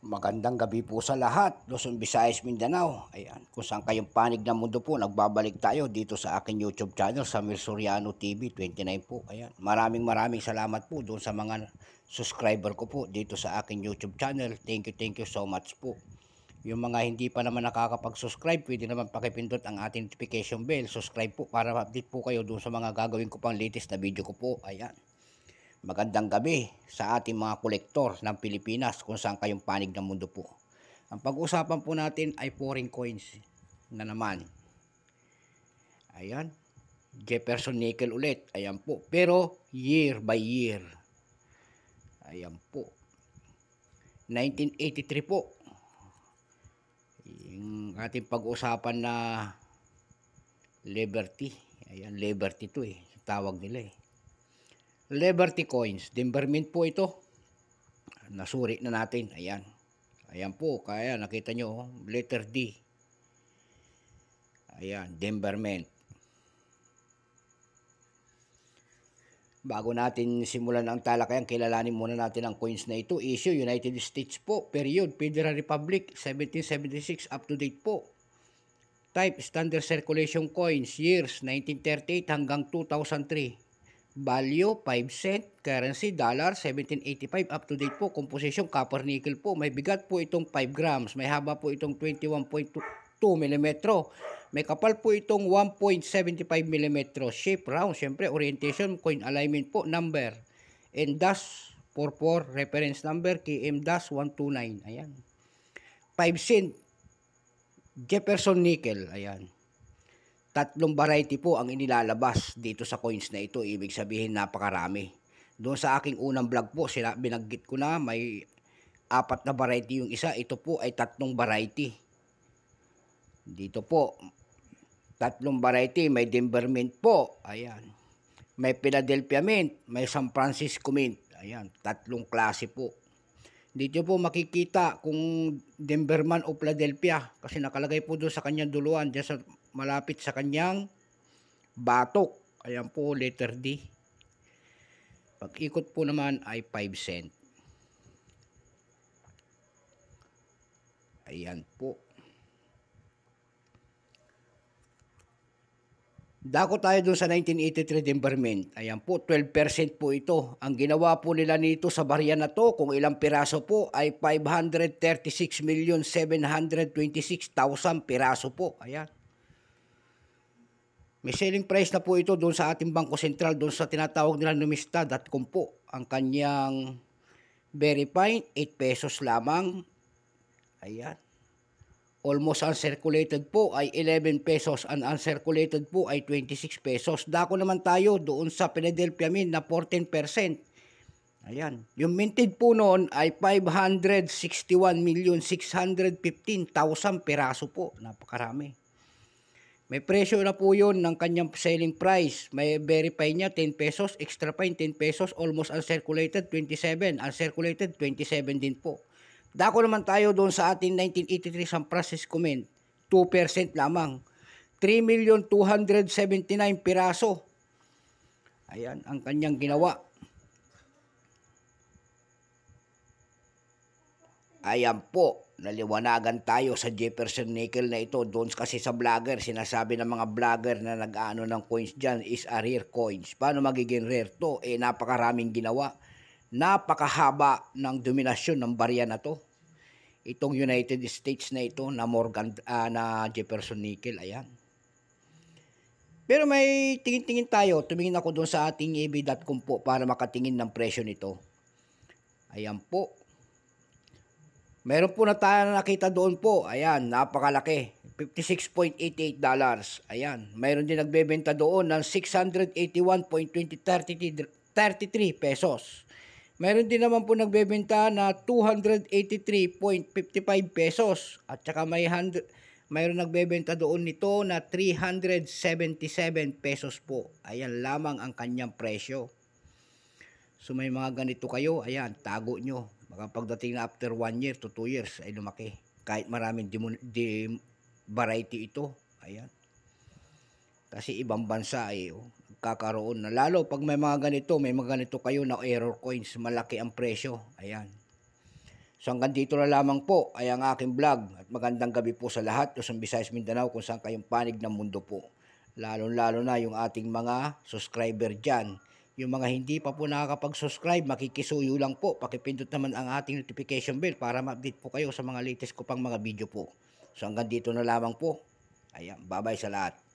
Magandang gabi po sa lahat, Luzon, Visayas, Mindanao. Ayan, kung saan kayong panig na mundo po, nagbabalik tayo dito sa akin YouTube channel, Samir Soriano TV 29 po. Ayan, maraming maraming salamat po doon sa mga subscriber ko po dito sa akin YouTube channel. Thank you, thank you so much po. Yung mga hindi pa naman nakakapag-subscribe, pwede naman pakipindot ang ating notification bell. Subscribe po para update po kayo doon sa mga gagawin ko pang latest na video ko po. Ayan. Magandang gabi sa ating mga kolektor ng Pilipinas kung saan kayong panig ng mundo po. Ang pag-usapan po natin ay foreign coins na naman. Ayan. Jefferson Nickel ulit. Ayan po. Pero year by year. Ayan po. 1983 po. Yung ating pag-usapan na Liberty. Ayan, Liberty to eh. Tawag nila eh. Liberty Coins. Dimbermint po ito. Nasuri na natin. Ayan. Ayan po. Kaya nakita nyo. Oh, letter D. Ayan. Dimbermint. Bago natin simulan ang talakayan, kilalanin muna natin ang coins na ito. Issue, United States po. Period, Federal Republic, 1776. Up to date po. Type, Standard Circulation Coins. Years, 1938 hanggang 2003. Value 5 cent, currency dollar 1785 up to date po. Composition copper nickel po. May bigat po itong 5 grams, may haba po itong 21.2 mm. May kapal po itong 1.75 mm. Shape round, syempre orientation coin alignment po number. And dash 44 reference number KM-129. Ayan. 5 cent Jefferson nickel, ayan. Tatlong variety po ang inilalabas dito sa coins na ito. Ibig sabihin napakarami. Doon sa aking unang vlog po, sila, binanggit ko na may apat na variety yung isa. Ito po ay tatlong variety. Dito po, tatlong variety. May Denver Mint po. Ayan. May Philadelphia Mint. May San Francisco Mint. Ayan, tatlong klase po. Dito po makikita kung Denver man o Philadelphia kasi nakalagay po doon sa kanyang duluan dyan sa malapit sa kanyang batok. Ayan po, letter D. Pag-ikot po naman ay 5 cent. Ayan po. Dako tayo dun sa 1983 Denverment. Ayan po, 12% po ito. Ang ginawa po nila nito sa barya na to, kung ilang piraso po, ay 536,726,000 piraso po. Ayan. May selling price na po ito doon sa ating Bangko Sentral, doon sa tinatawag nila numista.com po. Ang kanyang berry pint, 8 pesos lamang. Ayan. Almost uncirculated po ay 11 pesos and uncirculated po ay 26 pesos. Dako naman tayo doon sa Philadelphia Mint na 14%. Ayan. Yung minted po noon ay 561,615,000 peraso po. Napakarami. May presyo na po yun ng kanyang selling price. May verify niya 10 pesos, extra fine 10 pesos, almost uncirculated 27, uncirculated 27 din po. Dako naman tayo doon sa ating 1983 San Francisco Mint, 2% lamang. 3,279 piraso. Ayan ang kanyang ginawa. Ayan po, naliwanagan tayo sa Jefferson Nickel na ito. Doon kasi sa vlogger, sinasabi ng mga vlogger na nag-ano ng coins dyan is a rare coins. Paano magiging rare to? Eh, napakaraming ginawa. Napakahaba ng dominasyon ng barya na to. Itong United States na ito na, Morgan, uh, na Jefferson Nickel. Ayan. Pero may tingin-tingin tayo. Tumingin ako doon sa ating ev.com po para makatingin ng presyo nito. Ayan po. Meron po na tayo na nakita doon po. Ayan, napakalaki. 56.88 dollars. Ayan, meron din nagbebenta doon ng 681.2033 pesos. Meron din naman po nagbebenta na 283.55 pesos. At saka may 100, mayroon nagbebenta doon nito na 377 pesos po. Ayan lamang ang kanyang presyo. So may mga ganito kayo, ayan, tago nyo Baka pagdating na after 1 year to 2 years ay lumaki. Kahit maraming di, variety ito. Ayan. Kasi ibang bansa ay oh, nagkakaroon na. Lalo pag may mga ganito, may mga ganito kayo na error coins, malaki ang presyo. Ayan. So hanggang dito na lamang po ay ang aking vlog at magandang gabi po sa lahat o sa Visayas Mindanao kung saan kayong panig ng mundo po. Lalo-lalo na yung ating mga subscriber dyan yung mga hindi pa po nakakapag-subscribe, makikisuyo lang po. Pakipindot naman ang ating notification bell para ma-update po kayo sa mga latest ko pang mga video po. So hanggang dito na lamang po. Ayan, bye-bye sa lahat.